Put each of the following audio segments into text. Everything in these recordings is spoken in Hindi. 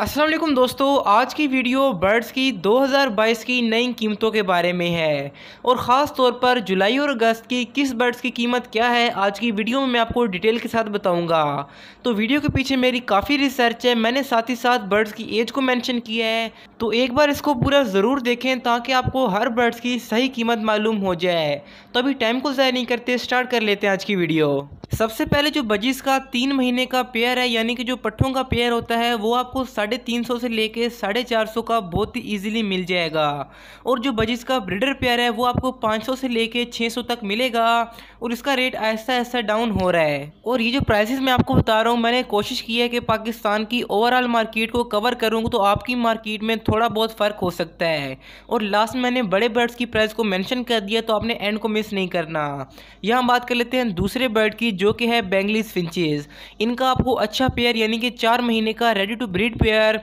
असलम दोस्तों आज की वीडियो बर्ड्स की 2022 की नई कीमतों के बारे में है और ख़ास तौर पर जुलाई और अगस्त की किस बर्ड्स की कीमत क्या है आज की वीडियो में मैं आपको डिटेल के साथ बताऊंगा तो वीडियो के पीछे मेरी काफ़ी रिसर्च है मैंने साथ ही साथ बर्ड्स की एज को मेंशन किया है तो एक बार इसको पूरा ज़रूर देखें ताकि आपको हर बर्ड्स की सही कीमत मालूम हो जाए तो अभी टाइम को ज़ाया नहीं करते स्टार्ट कर लेते हैं आज की वीडियो सबसे पहले जो बजिस का तीन महीने का पेयर है यानी कि जो पट्ठों का पेयर होता है वो आपको साढ़े तीन सौ से लेके साढ़े चार सौ का बहुत ही ईजिली मिल जाएगा और जो बजिस का ब्रिडर पेयर है वो आपको पाँच सौ से लेके छः सौ तक मिलेगा और इसका रेट ऐसा ऐसा डाउन हो रहा है और ये जो प्राइसेस मैं आपको बता रहा हूँ मैंने कोशिश की है कि पाकिस्तान की ओवरऑल मार्केट को कवर करूँगा तो आपकी मार्केट में थोड़ा बहुत फ़र्क हो सकता है और लास्ट मैंने बड़े बर्ड्स की प्राइस को मैंशन कर दिया तो आपने एंड को मिस नहीं करना यहाँ बात कर लेते हैं दूसरे बर्ड की जो कि है बेंगलीस फिंचेज़ इनका आपको अच्छा पेयर यानी कि चार महीने का ready to breed pair pair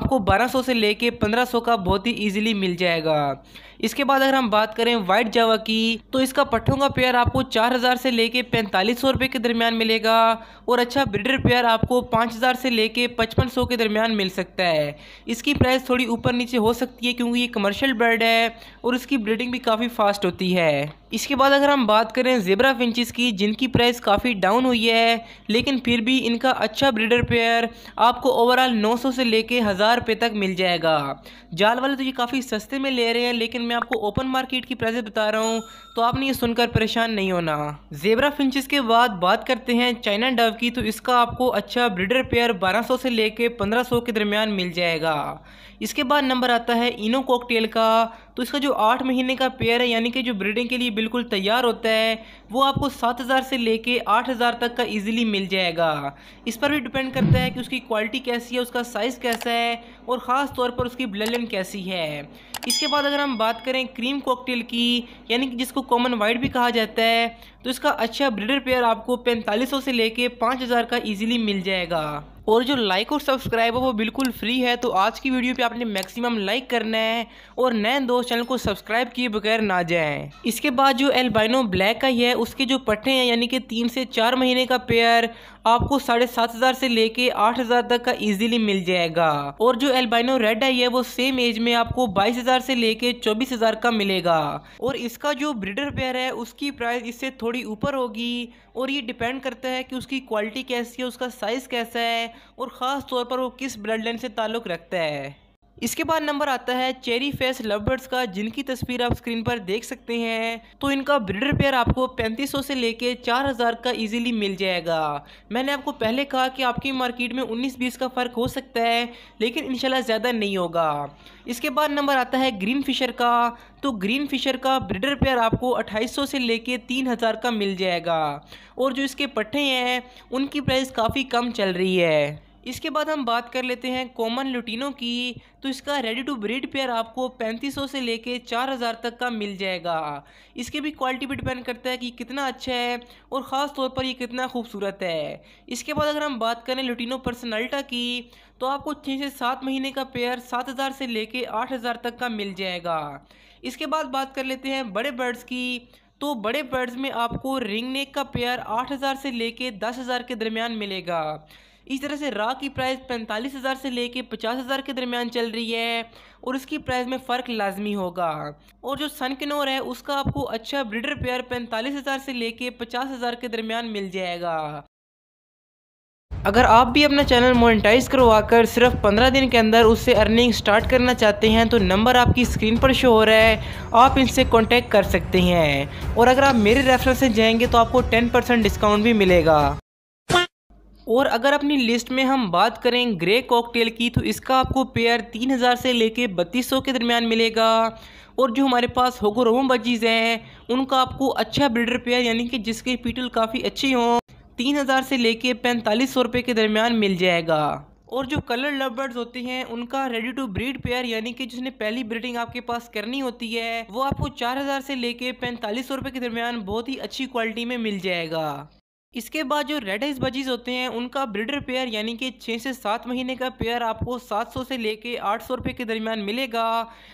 आपको 1200 से लेके 1500 का बहुत ही इजीली मिल जाएगा इसके बाद अगर हम बात करें वाइट जावा की तो इसका पट्ठों का पेयर आपको 4000 से लेके पैंतालीस सौ के दरमियान मिलेगा और अच्छा ब्रिडर पेयर आपको 5000 से लेके 5500 के दरमियान मिल सकता है इसकी प्राइस थोड़ी ऊपर नीचे हो सकती है क्योंकि ये कमर्शियल ब्रेड है और इसकी ब्रीडिंग भी काफ़ी फास्ट होती है इसके बाद अगर हम बात करें जेबरा फिंचिस की जिनकी प्राइस काफ़ी डाउन हुई है लेकिन फिर भी इनका अच्छा ब्रीडर पेयर आपको ओवरऑल 900 से लेके हज़ार रुपये तक मिल जाएगा जाल वाले तो ये काफ़ी सस्ते में ले रहे हैं लेकिन मैं आपको ओपन मार्केट की प्राइस बता रहा हूँ तो आपने ये सुनकर परेशान नहीं होना जेबरा फिंचिस के बाद बात करते हैं चाइना डव की तो इसका आपको अच्छा ब्रिडर पेयर बारह से ले पंद्रह के दरमियान मिल जाएगा इसके बाद नंबर आता है इनो कॉकटेल का तो इसका जो आठ महीने का पेयर है यानी कि जो ब्रिडिंग के लिए बिल्कुल तैयार होता है वो आपको सात हज़ार से लेके आठ हज़ार तक का ईज़िली मिल जाएगा इस पर भी डिपेंड करता है कि उसकी क्वालिटी कैसी है उसका साइज़ कैसा है और ख़ास तौर पर उसकी ब्लैलन कैसी है इसके बाद अगर हम बात करें क्रीम कॉकटेल की यानी कि जिसको कॉमन वाइट भी कहा जाता है तो इसका अच्छा ब्रिडर पेयर आपको पैंतालीस से लेके हज़ार का ईज़िली मिल जाएगा और जो लाइक और सब्सक्राइब है वो बिल्कुल फ्री है तो आज की वीडियो पे आपने मैक्सिमम लाइक करना है और नए दोस्त चैनल को सब्सक्राइब किए बगैर ना जाएं इसके बाद जो एल्बाइनो ब्लैक का ही है उसके जो पट्टे हैं यानी कि तीन से चार महीने का पेयर आपको साढ़े सात हज़ार से लेके आठ हज़ार तक का इजीली मिल जाएगा और जो एल्बाइनो रेड आई है वो सेम एज में आपको बाईस हज़ार से लेके चौबीस हज़ार का मिलेगा और इसका जो ब्रिडर पेयर है उसकी प्राइस इससे थोड़ी ऊपर होगी और ये डिपेंड करता है कि उसकी क्वालिटी कैसी है उसका साइज़ कैसा है और ख़ास तौर पर वो किस ब्लड लाइन से ताल्लुक़ रखता है इसके बाद नंबर आता है चेरी फेस लवबर्ड्स का जिनकी तस्वीर आप स्क्रीन पर देख सकते हैं तो इनका ब्रिडर पेयर आपको 3500 से लेके 4000 का इजीली मिल जाएगा मैंने आपको पहले कहा कि आपकी मार्केट में 19-20 का फ़र्क हो सकता है लेकिन इनशाला ज़्यादा नहीं होगा इसके बाद नंबर आता है ग्रीन फिशर का तो ग्रीन फिशर का ब्रिडर पेयर आपको 2800 से लेके 3000 का मिल जाएगा और जो इसके पट्टे हैं उनकी प्राइस काफ़ी कम चल रही है इसके बाद हम बात कर लेते हैं कॉमन लुटिनों की तो इसका रेडी टू ब्रीड पेयर आपको 3500 से लेके 4000 तक का मिल जाएगा इसके भी क्वालिटी पर डिपेंड करता है कि कितना अच्छा है और ख़ास तौर पर ये कितना खूबसूरत है इसके बाद अगर हम बात करें लुटिनो पर्सनल्टा की तो आपको छः से सात महीने का पेयर सात हज़ार से ले आठ हज़ार तक का मिल जाएगा इसके बाद बात कर लेते हैं बड़े बर्ड्स की तो बड़े बर्ड्स में आपको रिंग नेक का पेयर आठ हज़ार से लेके दस हज़ार के दरमियान मिलेगा इसी तरह से रा की प्राइस पैंतालीस हज़ार से लेके पचास हज़ार के दरमियान चल रही है और उसकी प्राइस में फ़र्क लाजमी होगा और जो सनकिनोर है उसका आपको अच्छा ब्रिडर पेयर पैंतालीस हज़ार से लेके पचास हज़ार के दरमियान मिल जाएगा अगर आप भी अपना चैनल मोनेटाइज करवाकर सिर्फ 15 दिन के अंदर उससे अर्निंग स्टार्ट करना चाहते हैं तो नंबर आपकी स्क्रीन पर शो हो रहा है आप इनसे कांटेक्ट कर सकते हैं और अगर आप मेरे रेफरेंस से जाएंगे तो आपको 10% डिस्काउंट भी मिलेगा और अगर अपनी लिस्ट में हम बात करें ग्रे कॉकटेल की तो इसका आपको पेयर तीन हज़ार से लेके बत्तीस सौ के दरमियान मिलेगा और जो हमारे पास होगोरोम बजीज़ हैं उनका आपको अच्छा ब्रिडर पेयर यानी कि जिसके पीटल काफ़ी अच्छी हों तीन हज़ार से लेके पैंतालीस सौ रुपये के दरमियान मिल जाएगा और जो कलर लवबर्ड्स होते हैं उनका रेडी टू ब्रीड पेयर यानी कि जिसने पहली ब्रीडिंग आपके पास करनी होती है वो आपको चार हज़ार से लेके पैंतालीस सौ रुपये के दरमियान बहुत ही अच्छी क्वालिटी में मिल जाएगा इसके बाद जो रेड आइज बजीज होते हैं उनका ब्रिडर पेयर यानी कि छः से सात महीने का पेयर आपको 700 से लेके 800 रुपए के दरमियान मिलेगा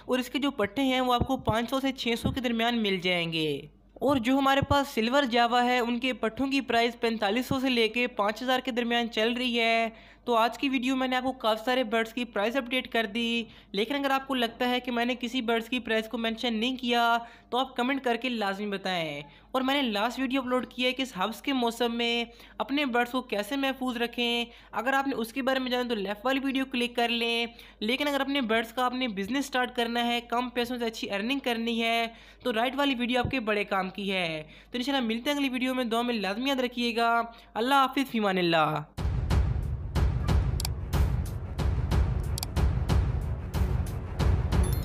और इसके जो पट्टे हैं वो आपको 500 से 600 के दरमियान मिल जाएंगे और जो हमारे पास सिल्वर जावा है उनके पट्टों की प्राइस पैंतालीस सौ से लेके 5000 के दरमियान चल रही है तो आज की वीडियो मैंने आपको काफ़ी सारे बर्ड्स की प्राइस अपडेट कर दी लेकिन अगर आपको लगता है कि मैंने किसी बर्ड्स की प्राइस को मैंशन नहीं किया तो आप कमेंट करके लाजमी बताएं और मैंने लास्ट वीडियो अपलोड किया है कि इस हब्स के मौसम में अपने बर्ड्स को कैसे महफूज रखें अगर आपने उसके बारे में जाना तो लेफ़्ट वाली वीडियो क्लिक कर लें लेकिन अगर अपने बर्ड्स का आपने बिज़नेस स्टार्ट करना है कम पैसों से अच्छी अर्निंग करनी है तो राइट वाली वीडियो आपके बड़े काम की है तो इन मिलते हैं अगली वीडियो में दो में लाजमी याद रखिएगा अल्लाह हाफिज़ फ़ीमान